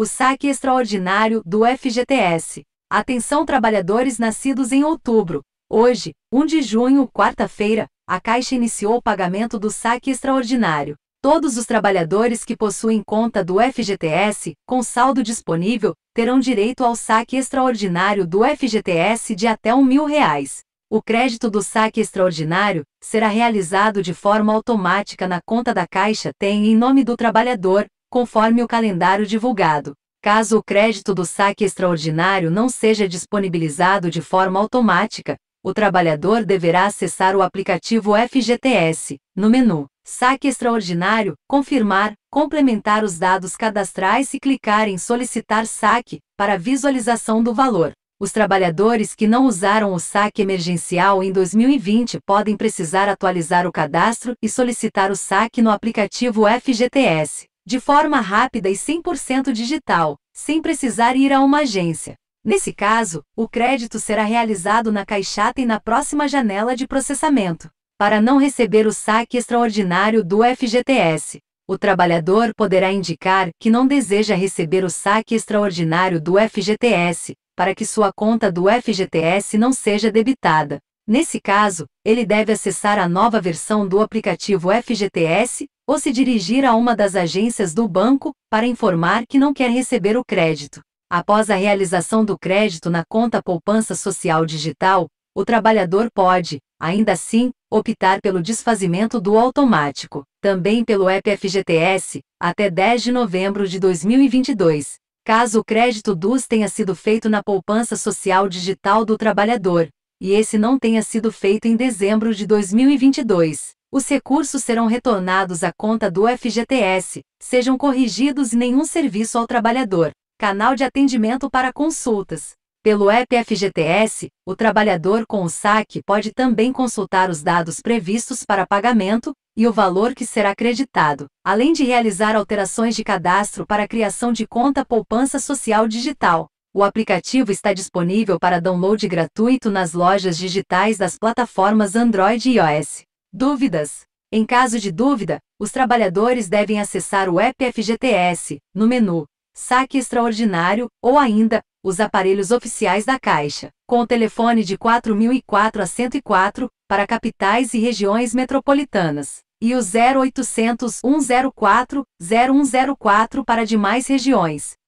O saque extraordinário do FGTS. Atenção trabalhadores nascidos em outubro. Hoje, 1 de junho, quarta-feira, a Caixa iniciou o pagamento do saque extraordinário. Todos os trabalhadores que possuem conta do FGTS, com saldo disponível, terão direito ao saque extraordinário do FGTS de até R$ 1.000. O crédito do saque extraordinário será realizado de forma automática na conta da Caixa Tem em nome do trabalhador, conforme o calendário divulgado, caso o crédito do saque extraordinário não seja disponibilizado de forma automática, o trabalhador deverá acessar o aplicativo FGTS, no menu Saque Extraordinário, confirmar, complementar os dados cadastrais e clicar em Solicitar saque para visualização do valor. Os trabalhadores que não usaram o saque emergencial em 2020 podem precisar atualizar o cadastro e solicitar o saque no aplicativo FGTS de forma rápida e 100% digital, sem precisar ir a uma agência. Nesse caso, o crédito será realizado na caixata e na próxima janela de processamento, para não receber o saque extraordinário do FGTS. O trabalhador poderá indicar que não deseja receber o saque extraordinário do FGTS, para que sua conta do FGTS não seja debitada. Nesse caso, ele deve acessar a nova versão do aplicativo FGTS ou se dirigir a uma das agências do banco para informar que não quer receber o crédito. Após a realização do crédito na conta poupança social digital, o trabalhador pode, ainda assim, optar pelo desfazimento do automático, também pelo EPFGTS, até 10 de novembro de 2022, caso o crédito DUS tenha sido feito na poupança social digital do trabalhador, e esse não tenha sido feito em dezembro de 2022. Os recursos serão retornados à conta do FGTS, sejam corrigidos e nenhum serviço ao trabalhador. Canal de atendimento para consultas. Pelo app FGTS, o trabalhador com o saque pode também consultar os dados previstos para pagamento e o valor que será creditado, além de realizar alterações de cadastro para a criação de conta poupança social digital. O aplicativo está disponível para download gratuito nas lojas digitais das plataformas Android e iOS. Dúvidas? Em caso de dúvida, os trabalhadores devem acessar o app FGTS, no menu Saque Extraordinário, ou ainda, os aparelhos oficiais da Caixa, com o telefone de 4004 a 104, para capitais e regiões metropolitanas, e o 0800 104 0104 para demais regiões,